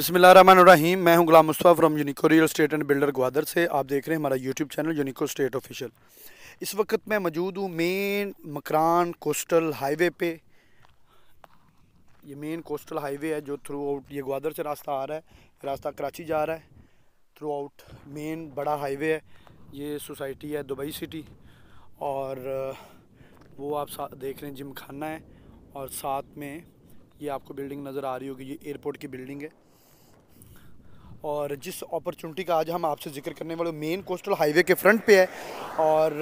बिसमीम मैं हूं Ghulam Mustafa from Unico real estate and builder Gwadar से आप देख रहे हैं हमारा YouTube channel Unico state official इस वक्त मैं मौजूद हूं मेन मकरान कोस्टल हाईवे पे ये मेन कोस्टल हाईवे है जो थ्रू आउट ये ग्वादर से रास्ता आ रहा है रास्ता कराची जा रहा है थ्रू आउट मेन बड़ा हाईवे है ये सोसाइटी है दुबई सिटी और वो आप देख रहे हैं जिम खाना है और साथ में ये आपको बिल्डिंग नज़र आ रही होगी ये एयरपोर्ट की बिल्डिंग है और जिस अपॉर्चुनिटी का आज हम आपसे जिक्र करने वाले मेन कोस्टल हाईवे के फ्रंट पे है और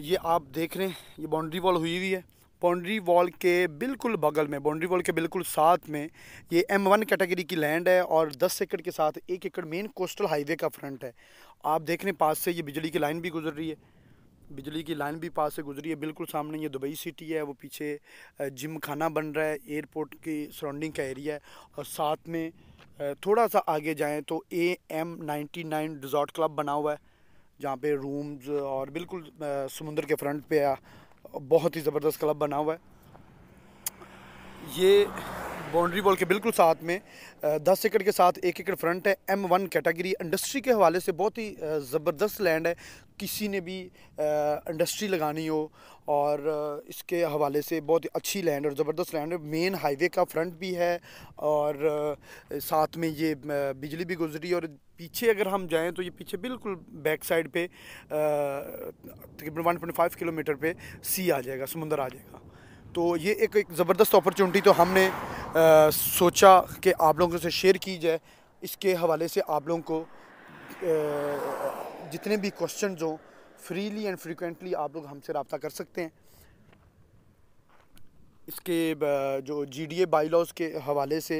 ये आप देख रहे हैं ये बाउंड्री वॉल हुई हुई है बाउंड्री वॉल के बिल्कुल बगल में बाउंड्री वॉल के बिल्कुल साथ में ये एम वन कैटेगरी की लैंड है और 10 एकड़ के साथ एक एकड़ मेन कोस्टल हाईवे का फ्रंट है आप देख रहे हैं पास से ये बिजली की लाइन भी गुजर रही है बिजली की लाइन भी पास से गुजरी है बिल्कुल सामने ये दुबई सिटी है वो पीछे जिम खाना बन रहा है एयरपोर्ट की सराउंडिंग का एरिया है और साथ में थोड़ा सा आगे जाएं तो A M ninety nine resort club बना हुआ है जहाँ पे रूम्स और बिल्कुल समुंदर के फ्रंट पे आ, बहुत ही ज़बरदस्त क्लब बना हुआ है ये बाउंड्री वॉल के बिल्कुल साथ में दस एकड़ के साथ एक एकड़ फ्रंट है एम वन कैटेगरी इंडस्ट्री के हवाले से बहुत ही ज़बरदस्त लैंड है किसी ने भी इंडस्ट्री लगानी हो और इसके हवाले से बहुत अच्छी लैंड और ज़बरदस्त लैंड मेन हाईवे का फ्रंट भी है और साथ में ये बिजली भी गुजरी और पीछे अगर हम जाएं तो ये पीछे बिल्कुल बैक साइड पे तकरीबन वन पॉइंट फाइव किलोमीटर पे सी आ जाएगा समुंदर आ जाएगा तो ये एक एक ज़बरदस्त अपॉर्चुनिटी तो हमने आ, सोचा कि आप लोगों से शेयर की जाए इसके हवाले से आप लोगों को आ, जितने भी क्वेश्चन हों फ्रीली एंड फ्रिक्वेंटली आप लोग हमसे रबता कर सकते हैं इसके जो G D A bylaws के हवाले से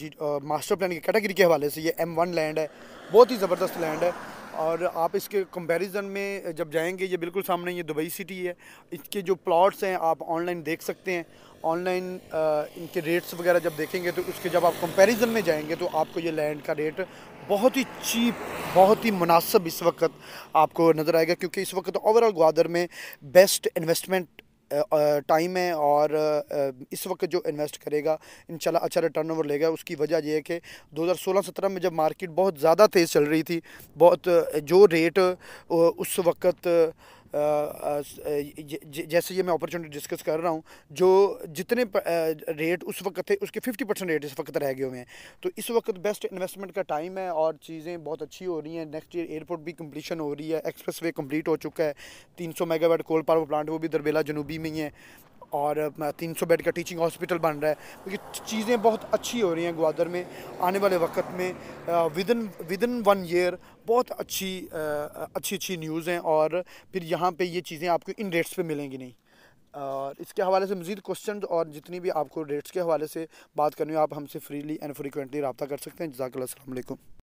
जी मास्टर प्लान की कैटेगरी के हवाले से ये एम वन लैंड है बहुत ही ज़बरदस्त लैंड है और आप इसके कंपैरिजन में जब जाएंगे ये बिल्कुल सामने ये दुबई सिटी है इसके जो प्लॉट्स हैं आप ऑनलाइन देख सकते हैं ऑनलाइन इनके रेट्स वगैरह जब देखेंगे तो उसके जब आप कंपैरिजन में जाएंगे तो आपको ये लैंड का रेट बहुत ही चीप बहुत ही मुनासब इस वक्त आपको नज़र आएगा क्योंकि इस वक्त ओवरऑल ग्वादर में बेस्ट इन्वेस्टमेंट टाइम है और इस वक्त जो इन्वेस्ट करेगा इन अच्छा रिटर्न ओवर लेगा उसकी वजह यह है कि 2016-17 में जब मार्केट बहुत ज़्यादा तेज़ चल रही थी बहुत जो रेट उस वक्त जैसे ये मैं अपॉर्चुनिटी डिस्कस कर रहा हूँ जो जितने रेट उस वक्त थे उसके 50 परसेंट रेट इस वक्त रह गए हुए हैं तो इस वक्त बेस्ट इन्वेस्टमेंट का टाइम है और चीज़ें बहुत अच्छी हो रही हैं नेक्स्ट ईयर एयरपोर्ट भी कम्प्लीशन हो रही है एक्सप्रेस वे कम्प्लीट हो चुका है तीन मेगावाट कोल पावर प्लांट वो भी दरबेला जनूबी में ही है और 300 बेड का टीचिंग हॉस्पिटल बन रहा है क्योंकि चीज़ें बहुत अच्छी हो रही हैं ग्वादर में आने वाले वक्त में within within one year बहुत अच्छी अच्छी अच्छी न्यूज़ हैं और फिर यहाँ पे ये चीज़ें आपको इन रेट्स पे मिलेंगी नहीं और इसके हवाले से मज़ीद क्वेश्चन और जितनी भी आपको रेट्स के हवाले से बात करनी हो आप हमसे फ्रीली एंड फ्रिक्वेंटली रबा कर सकते हैं जजाकल्लाम